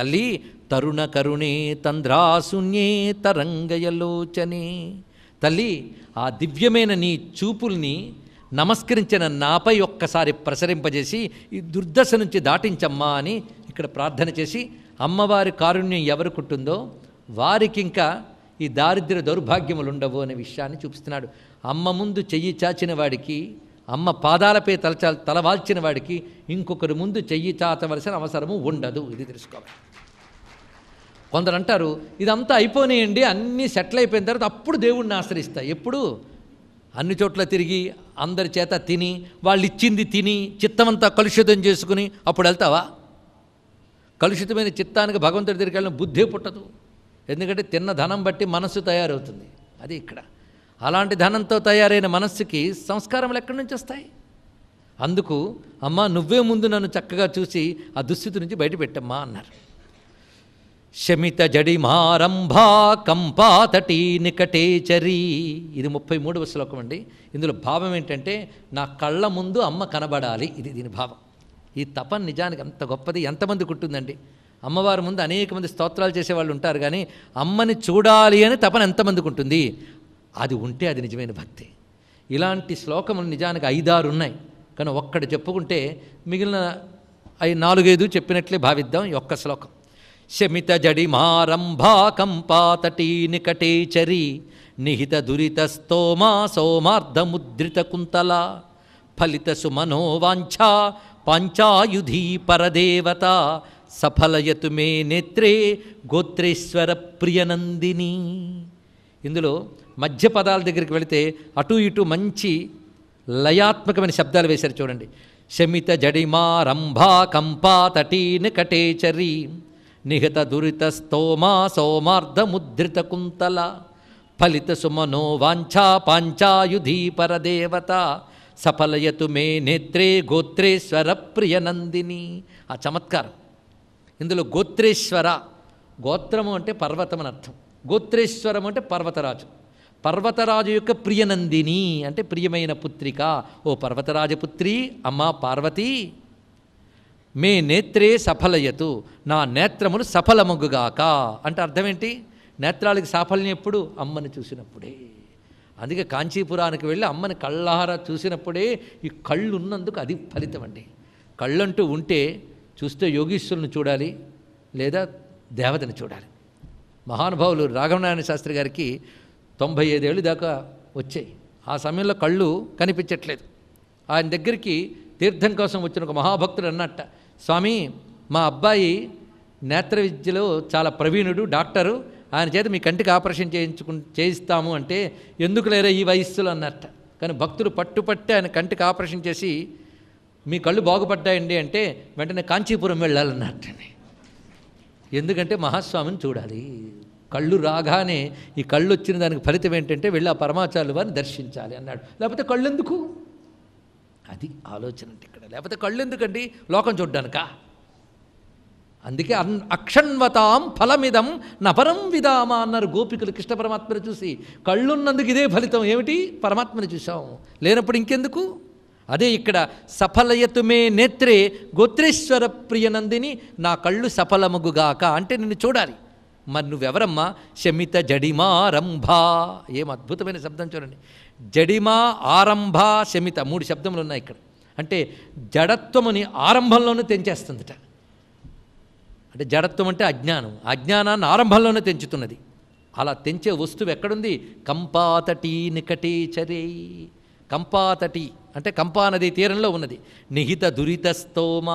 తల్లి తరుణ కరుణే తంద్రాశూన్యే తరంగయలోచనే తల్లి ఆ దివ్యమైన నీ చూపుల్ని నమస్కరించిన నాపై ఒక్కసారి ప్రసరింపజేసి ఈ దుర్దశ నుంచి దాటించమ్మా అని ఇక్కడ ప్రార్థన చేసి అమ్మవారి కారుణ్యం ఎవరికుంటుందో వారికి ఇంకా ఈ దారిద్ర్య ఉండవు అనే విషయాన్ని చూపిస్తున్నాడు అమ్మ ముందు చెయ్యి చాచిన వాడికి అమ్మ పాదాలపై తలచాల్ తలవాల్చిన వాడికి ఇంకొకరి ముందు చెయ్యి చాచవలసిన అవసరము ఉండదు ఇది తెలుసుకోవాలి కొందరు అంటారు ఇదంతా అయిపోయినాయండి అన్నీ సెటిల్ అయిపోయిన తర్వాత అప్పుడు దేవుణ్ణి ఆశ్రయిస్తా ఎప్పుడు అన్ని చోట్ల తిరిగి అందరి చేత తిని వాళ్ళు ఇచ్చింది తిని చిత్తమంతా కలుషితం చేసుకుని అప్పుడు వెళ్తావా కలుషితమైన చిత్తానికి భగవంతుడి దగ్గరికి వెళ్ళిన బుద్ధే పుట్టదు ఎందుకంటే తిన్న ధనం బట్టి మనస్సు తయారవుతుంది అది ఇక్కడ అలాంటి ధనంతో తయారైన మనస్సుకి సంస్కారములు ఎక్కడి నుంచి వస్తాయి అందుకు అమ్మ నువ్వే ముందు నన్ను చక్కగా చూసి ఆ దుస్థితి నుంచి బయటపెట్టమ్మా అన్నారు శమిత జడిమారంభా కంపాతటి నికటేచరీ ఇది ముప్పై మూడవ శ్లోకం అండి ఇందులో భావం ఏంటంటే నా కళ్ళ ముందు అమ్మ కనబడాలి ఇది దీని భావం ఈ తపన్ నిజానికి అంత గొప్పది ఎంతమంది కుట్టుందండి అమ్మవారి ముందు అనేక మంది స్తోత్రాలు చేసేవాళ్ళు ఉంటారు కానీ అమ్మని చూడాలి అని తపన ఎంతమందికి ఉంటుంది అది ఉంటే అది నిజమైన భక్తి ఇలాంటి శ్లోకములు నిజానికి ఐదారు ఉన్నాయి కానీ ఒక్కటి చెప్పుకుంటే మిగిలిన అవి నాలుగైదు చెప్పినట్లే భావిద్దాం ఈ ఒక్క శ్లోకం శమిత జడి నికటే చరి నిహిత దురిత స్తోమా సోమార్ధముద్రిత కుంతల ఫలిత సుమనోవాంఛ పంచాయుధీ పరదేవత సఫలయతు మే నేత్రే గోత్రేశ్వర ప్రియనందిని ఇందులో మధ్య పదాల దగ్గరికి వెళితే అటు ఇటు మంచి లయాత్మకమైన శబ్దాలు వేశారు చూడండి శమిత జడిమా రంభా కంపా తటీన కటేచరి నిహత దురిత స్తోమా సోమార్ధముద్రిత కుంతల ఫలిత సుమనో వాంఛా పాంచాయుధీ పరదేవత సఫలయతు మే నేత్రే గోత్రేశ్వర నందిని ఆ చమత్కారం ఇందులో గోత్రేశ్వర గోత్రము అంటే పర్వతం అని అర్థం గోత్రేశ్వరం అంటే పర్వతరాజు పర్వతరాజు యొక్క ప్రియనందిని అంటే ప్రియమైన పుత్రిక ఓ పర్వతరాజపుత్రి అమ్మా పార్వతి మే నేత్రే సఫలయతు నా నేత్రములు సఫలమగుగాక అంటే అర్థం ఏంటి నేత్రాలకి సాఫల్యం ఎప్పుడు అమ్మని చూసినప్పుడే అందుకే కాంచీపురానికి వెళ్ళి అమ్మని కళ్ళహార చూసినప్పుడే ఈ కళ్ళు ఉన్నందుకు అది ఫలితం అండి కళ్ళంటూ ఉంటే చూస్తే యోగీశ్వరుని చూడాలి లేదా దేవతని చూడాలి మహానుభావులు రాఘవనారాయణ శాస్త్రి గారికి తొంభై ఐదేళ్ళు దాకా వచ్చాయి ఆ సమయంలో కళ్ళు కనిపించట్లేదు ఆయన దగ్గరికి తీర్థం కోసం వచ్చిన ఒక మహాభక్తుడు అన్నట్ట స్వామి మా అబ్బాయి నేత్ర విద్యలో చాలా ప్రవీణుడు డాక్టరు ఆయన చేత మీ కంటికి ఆపరేషన్ చేయించుకు చేయిస్తాము అంటే ఎందుకు లేరా ఈ వయస్సులో అన్నట్ట కానీ భక్తుడు పట్టుపట్టి ఆయన కంటికి ఆపరేషన్ చేసి మీ కళ్ళు బాగుపడ్డాయండి అంటే వెంటనే కాంచీపురం వెళ్ళాలన్నట్టండి ఎందుకంటే మహాస్వామిని చూడాలి కళ్ళు రాగానే ఈ కళ్ళు వచ్చిన దానికి ఫలితం ఏంటంటే వెళ్ళి ఆ పరమాచార్యులు వారిని దర్శించాలి అన్నాడు లేకపోతే కళ్ళెందుకు అది ఆలోచన అంటే ఇక్కడ లేకపోతే కళ్ళు ఎందుకండి లోకం చూడ్డానుక అందుకే అన్ అక్షణ్వతాం ఫలమిదం నపరం విదామా అన్నారు గోపికలు కృష్ణ పరమాత్మను చూసి కళ్ళున్నందుకు ఇదే ఫలితం ఏమిటి పరమాత్మని చూసాం లేనప్పుడు ఇంకెందుకు అదే ఇక్కడ సఫలయతుమే నేత్రే గోత్రేశ్వర ప్రియనందిని నా కళ్ళు సఫలముగుగాక అంటే నిన్ను చూడాలి మరి నువ్వెవరమ్మా శమిత జడిమారంభ ఏం అద్భుతమైన శబ్దం చూడండి జడిమా ఆరంభ శమిత మూడు శబ్దములు ఉన్నాయి ఇక్కడ అంటే జడత్వముని ఆరంభంలోనూ తెంచేస్తుందిట అంటే జడత్వం అంటే అజ్ఞానం అజ్ఞానాన్ని ఆరంభంలోనే తెంచుతున్నది అలా తెంచే వస్తువు ఎక్కడుంది కంపాతటి నికటి చరే కంపాతటి అంటే కంపానది తీరంలో ఉన్నది నిహిత దురితస్తోమ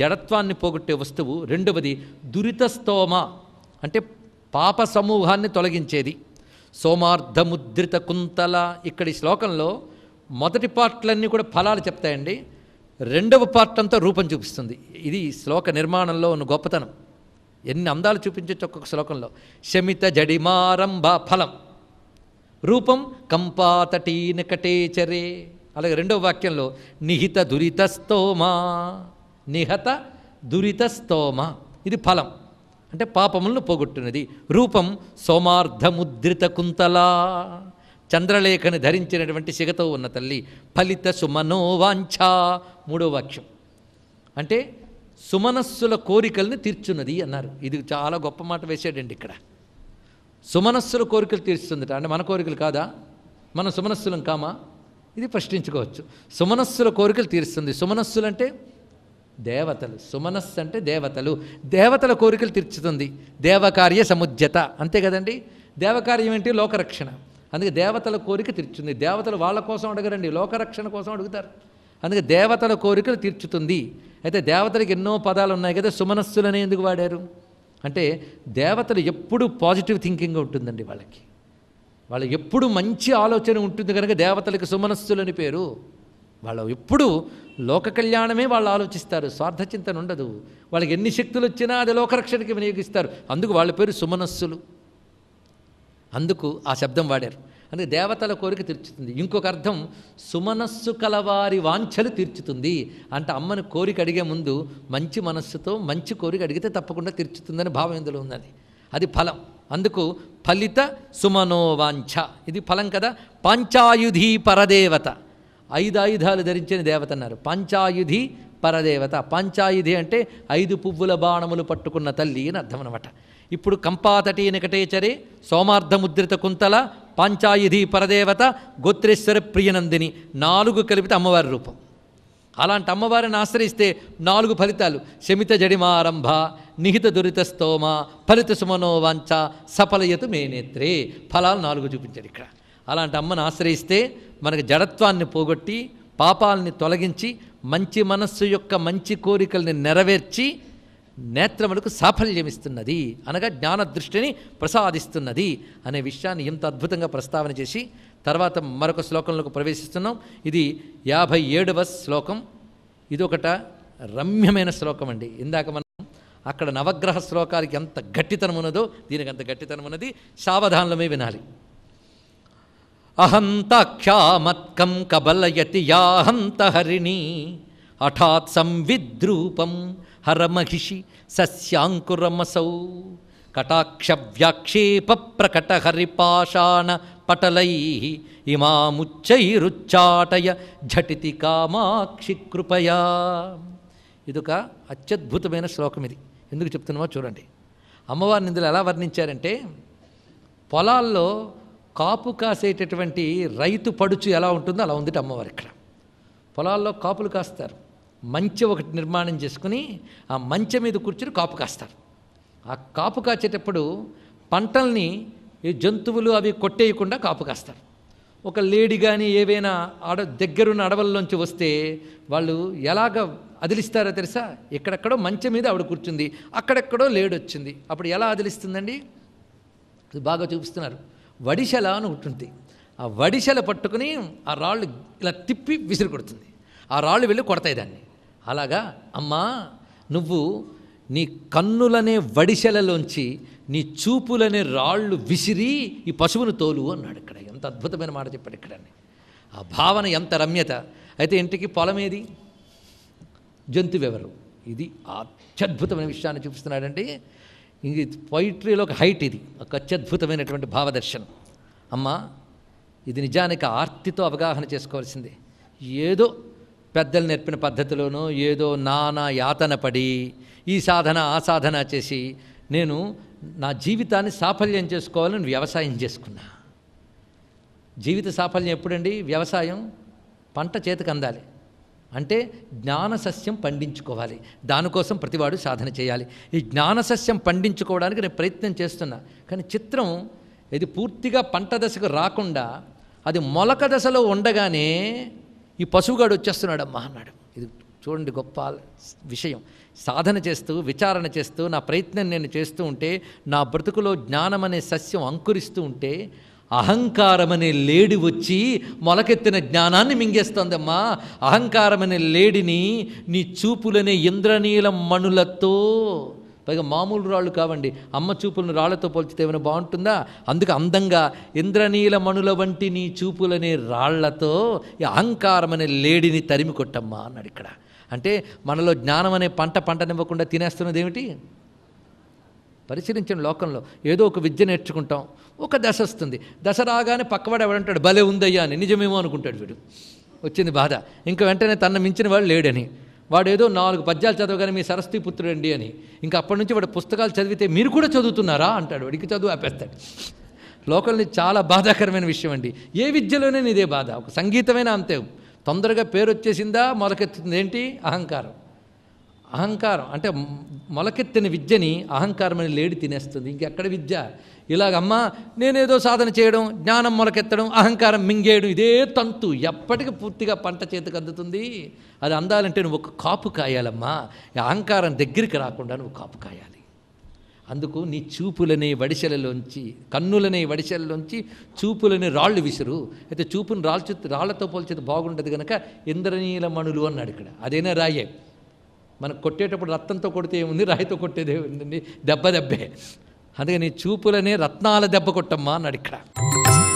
జడత్వాన్ని పోగొట్టే వస్తువు రెండవది దురితస్తోమ అంటే పాప సమూహాన్ని తొలగించేది సోమార్థముద్రిత కుంతల ఇక్కడి శ్లోకంలో మొదటి పార్ట్లన్నీ కూడా ఫలాలు చెప్తాయండి రెండవ పార్ట్ అంతా రూపం చూపిస్తుంది ఇది శ్లోక నిర్మాణంలో ఉన్న గొప్పతనం ఎన్ని అందాలు చూపించచ్చు ఒక్కొక్క శ్లోకంలో శమిత జడిమారంభ ఫలం రూపం కంపాతటీ అలాగే రెండవ వాక్యంలో నిహిత దురిత స్తోమ నిహత దురిత స్తోమ ఇది ఫలం అంటే పాపములను పోగొట్టినది రూపం సోమార్థముద్రిత కుంతలా చంద్రలేఖని ధరించినటువంటి సిగతో ఉన్న తల్లి ఫలిత సుమనోవాంఛ మూడో వాక్యం అంటే సుమనస్సుల కోరికల్ని తీర్చున్నది అన్నారు ఇది చాలా గొప్ప మాట వేసాడండి ఇక్కడ సుమనస్సుల కోరికలు తీర్చుతుందట అంటే మన కోరికలు కాదా మన సుమనస్సులం కామా ఇది ప్రశ్నించుకోవచ్చు సుమనస్సుల కోరికలు తీరుస్తుంది సుమనస్సులంటే దేవతలు సుమనస్సు అంటే దేవతలు దేవతల కోరికలు తీర్చుతుంది దేవకార్య సముజ్జత అంతే కదండి దేవకార్యం ఏంటి లోకరక్షణ అందుకే దేవతల కోరిక తీర్చుంది దేవతలు వాళ్ళ కోసం అడగరండి లోకరక్షణ కోసం అడుగుతారు అందుకే దేవతల కోరికలు తీర్చుతుంది అయితే దేవతలకు ఎన్నో పదాలు ఉన్నాయి కదా సుమనస్సులనే ఎందుకు వాడారు అంటే దేవతలు ఎప్పుడు పాజిటివ్ థింకింగ్ ఉంటుందండి వాళ్ళకి వాళ్ళు ఎప్పుడు మంచి ఆలోచన ఉంటుంది కనుక దేవతలకు సుమనస్సులని పేరు వాళ్ళు ఎప్పుడు లోక కళ్యాణమే వాళ్ళు ఆలోచిస్తారు స్వార్థ చింతన ఉండదు వాళ్ళకి ఎన్ని శక్తులు వచ్చినా అది లోకరక్షణకి వినియోగిస్తారు అందుకు వాళ్ళ పేరు సుమనస్సులు అందుకు ఆ శబ్దం వాడారు అందుకే దేవతల కోరిక తీర్చుతుంది ఇంకొక అర్థం సుమనస్సు కలవారి వాంఛలు తీర్చుతుంది అంటే అమ్మను కోరిక అడిగే ముందు మంచి మనస్సుతో మంచి కోరిక అడిగితే తప్పకుండా తీర్చుతుందని భావం ఇందులో ఉన్నది అది ఫలం అందుకు ఫలిత సుమనోవాంఛ ఇది ఫలం కదా పంచాయుధీ పరదేవత ఐదు ఆయుధాలు ధరించిన దేవత అన్నారు పంచాయుధి పరదేవత పంచాయుధి అంటే ఐదు పువ్వుల బాణములు పట్టుకున్న తల్లి అని అర్థం అనమాట ఇప్పుడు కంపాతటి నికటేచరే సోమార్థముద్రిత కుంతల పంచాయుధి పరదేవత గోత్రేశ్వర ప్రియనందిని నాలుగు కలిపితే అమ్మవారి రూపం అలాంటి అమ్మవారిని ఆశ్రయిస్తే నాలుగు ఫలితాలు శమిత జడిమారంభ నిహిత దురిత స్తోమ ఫలిత వంచ సఫలయతు మేనేత్రే ఫలాలు నాలుగు చూపించాడు ఇక్కడ అలాంటి అమ్మను ఆశ్రయిస్తే మనకు జడత్వాన్ని పోగొట్టి పాపాలని తొలగించి మంచి మనస్సు యొక్క మంచి కోరికల్ని నెరవేర్చి నేత్రములకు సాఫల్యమిస్తున్నది అనగా జ్ఞాన దృష్టిని ప్రసాదిస్తున్నది అనే విషయాన్ని ఎంత అద్భుతంగా ప్రస్తావన చేసి తర్వాత మరొక శ్లోకంలోకి ప్రవేశిస్తున్నాం ఇది యాభై ఏడవ శ్లోకం ఇది ఒకట రమ్యమైన శ్లోకం అండి ఇందాక మనం అక్కడ నవగ్రహ శ్లోకాలకి ఎంత గట్టితనం ఉన్నదో దీనికి అంత గట్టితనం ఉన్నది సావధానమే వినాలి అహంతాఖ్యామత్కం కబలయతి యాహంత హరిణి హఠాత్ సంవిద్రూపం హరమహిషి సస్యాంకురమసౌ కటాక్ష ప్రకట హరిపాషాణ పటలై ఇమాముచ్చైరుచ్చాటయ ఝటితి కామాక్షి కృపయా ఇదొక అత్యద్భుతమైన శ్లోకం ఇది ఎందుకు చెప్తున్నామో చూడండి అమ్మవారిని ఇందులో ఎలా వర్ణించారంటే పొలాల్లో కాపు కాసేటటువంటి రైతు పడుచు ఎలా ఉంటుందో అలా ఉంది అమ్మవారు ఇక్కడ పొలాల్లో కాపులు కాస్తారు మంచి ఒకటి నిర్మాణం చేసుకుని ఆ మంచె మీద కూర్చుని కాపు కాస్తారు ఆ కాపు కాచేటప్పుడు పంటల్ని ఈ జంతువులు అవి కొట్టేయకుండా కాపు కాస్తారు ఒక లేడీ కానీ ఏవైనా అడ దగ్గరున్న అడవుల్లోంచి వస్తే వాళ్ళు ఎలాగ అదిలిస్తారో తెలుసా ఎక్కడెక్కడో మంచం మీద ఆవిడ కూర్చుంది అక్కడెక్కడో లేడొచ్చింది అప్పుడు ఎలా అదిలిస్తుందండి బాగా చూపిస్తున్నారు వడిశల అని ఉంటుంది ఆ వడిశల పట్టుకుని ఆ రాళ్ళు ఇలా తిప్పి విసిరి కొడుతుంది ఆ రాళ్ళు వెళ్ళి కొడతాయి దాన్ని అలాగా అమ్మా నువ్వు నీ కన్నులనే వడిశలలోంచి నీ చూపులనే రాళ్ళు విసిరి ఈ పశువును తోలు అన్నాడు ఇక్కడ ఎంత అద్భుతమైన మాట చెప్పాడు ఇక్కడ ఆ భావన ఎంత రమ్యత అయితే ఇంటికి పొలమేది జంతువెవరు ఇది అత్యద్భుతమైన విషయాన్ని చూపిస్తున్నాడంటే ఇది పొయిట్రీలో ఒక హైట్ ఇది ఒక అత్యద్భుతమైనటువంటి భావదర్శనం అమ్మ ఇది నిజానికి ఆర్తితో అవగాహన చేసుకోవాల్సిందే ఏదో పెద్దలు నేర్పిన పద్ధతిలోనో ఏదో నానా యాతన పడి ఈ సాధన ఆ సాధన చేసి నేను నా జీవితాన్ని సాఫల్యం చేసుకోవాలని వ్యవసాయం చేసుకున్నా జీవిత సాఫల్యం ఎప్పుడండి వ్యవసాయం పంట చేతికి అందాలి అంటే జ్ఞానసస్యం పండించుకోవాలి దానికోసం ప్రతివాడు సాధన చేయాలి ఈ జ్ఞానసస్యం పండించుకోవడానికి నేను ప్రయత్నం చేస్తున్నా కానీ చిత్రం ఇది పూర్తిగా పంట దశకు రాకుండా అది మొలక దశలో ఉండగానే ఈ పశువుగాడు వచ్చేస్తున్నాడమ్మా అన్నాడు ఇది చూడండి గొప్ప విషయం సాధన చేస్తూ విచారణ చేస్తూ నా ప్రయత్నం నేను చేస్తూ ఉంటే నా బ్రతుకులో జ్ఞానం అనే సస్యం అంకురిస్తూ ఉంటే అహంకారమనే లేడి వచ్చి మొలకెత్తిన జ్ఞానాన్ని మింగేస్తోందమ్మా అహంకారమనే లేడిని నీ చూపులనే ఇంద్రనీలం మణులతో పైగా మామూలు రాళ్ళు కావండి అమ్మ చూపులను రాళ్లతో పోల్చితే ఏమైనా బాగుంటుందా అందుకు అందంగా ఇంద్రనీల మణుల వంటి నీ చూపులనే రాళ్లతో ఈ అహంకారం అనే లేడిని తరిమి కొట్టమ్మా అన్నాడు ఇక్కడ అంటే మనలో జ్ఞానం అనే పంట పంటనివ్వకుండా తినేస్తున్నది ఏమిటి పరిశీలించండి లోకంలో ఏదో ఒక విద్య నేర్చుకుంటాం ఒక దశ వస్తుంది దశ రాగానే పక్కవాడు ఎవడంటాడు భలే ఉందయ్యా అని నిజమేమో అనుకుంటాడు వీడు వచ్చింది బాధ ఇంకా వెంటనే తన మించిన వాడు లేడని వాడు ఏదో నాలుగు పద్యాలు చదవగానే మీ సరస్వతి పుత్రుడండి అని ఇంకా అప్పటి నుంచి వాడు పుస్తకాలు చదివితే మీరు కూడా చదువుతున్నారా అంటాడు వాడికి చదువు ఆపేస్తాడు లోకల్ని చాలా బాధాకరమైన విషయం అండి ఏ విద్యలోనే ఇదే బాధ ఒక సంగీతమైన అంతే తొందరగా పేరు వచ్చేసిందా మొలకెత్తుంది ఏంటి అహంకారం అహంకారం అంటే మొలకెత్తిన విద్యని అహంకారమని లేడి తినేస్తుంది ఇంకెక్కడ విద్య ఇలాగమ్మా నేనేదో సాధన చేయడం జ్ఞానం మొలకెత్తడం అహంకారం మింగేయడం ఇదే తంతు ఎప్పటికి పూర్తిగా పంట చేతికి అందుతుంది అది అందాలంటే నువ్వు ఒక కాపు కాయాలమ్మా అహంకారం దగ్గరికి రాకుండా నువ్వు కాపు కాయాలి అందుకు నీ చూపులనే వడిసెలలోంచి కన్నులనే వడిసెలలోంచి చూపులనే రాళ్ళు విసురు అయితే చూపును రాళ్ళు రాళ్లతో పోల్చేది బాగుండదు కనుక ఇంద్రనీల మణులు అన్నాడు ఇక్కడ అదేనా రాయే మనకు కొట్టేటప్పుడు రక్తంతో కొడితే ఏముంది రాయితో కొట్టేదే ఉందండి దెబ్బ దెబ్బే అందుకని చూపులనే రత్నాల దెబ్బ కొట్టమ్మా అన్నాడు ఇక్కడ